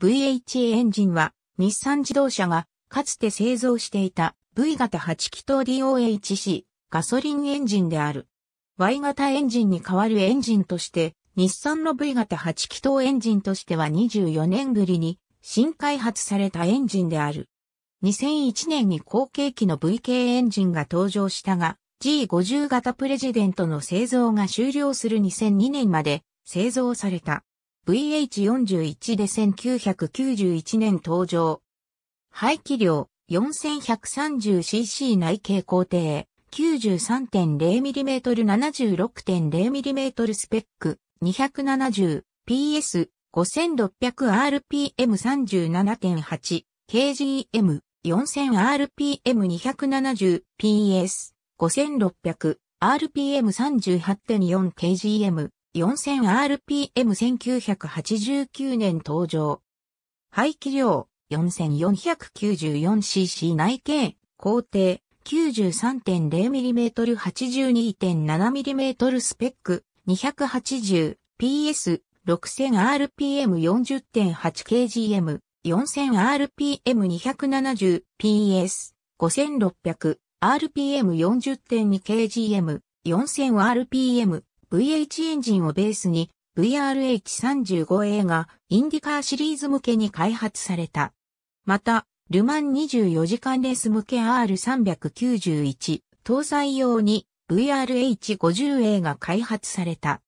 VH a エンジンは、日産自動車が、かつて製造していた V 型8気筒 DOHC ガソリンエンジンである。Y 型エンジンに代わるエンジンとして、日産の V 型8気筒エンジンとしては24年ぶりに新開発されたエンジンである。2001年に後継機の VK エンジンが登場したが、G50 型プレジデントの製造が終了する2002年まで製造された。VH41 で1991年登場。排気量 4130cc 内径工程 93.0mm76.0mm スペック 270PS5600rpm37.8kgm 4000rpm270PS5600 rpm38.4kgm 4000rpm1989 年登場。排気量 4494cc 内径、工程 93.0mm82.7mm スペック 280PS6000rpm40.8kgm 4000rpm270PS5600 rpm40.2kgm 4000rpm VH エンジンをベースに VRH35A がインディカーシリーズ向けに開発された。また、ルマン24時間レース向け R391 搭載用に VRH50A が開発された。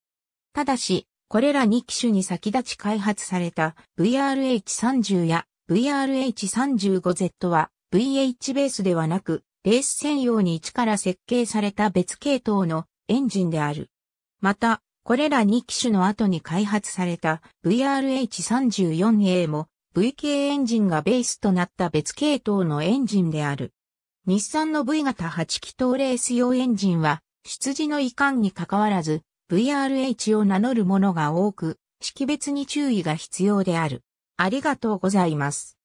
ただし、これら2機種に先立ち開発された VRH30 や VRH35Z は VH ベースではなく、レース専用に一から設計された別系統のエンジンである。また、これら2機種の後に開発された VRH34A も VK エンジンがベースとなった別系統のエンジンである。日産の V 型8気筒レース用エンジンは、出自の遺憾に関わらず、VRH を名乗るものが多く、識別に注意が必要である。ありがとうございます。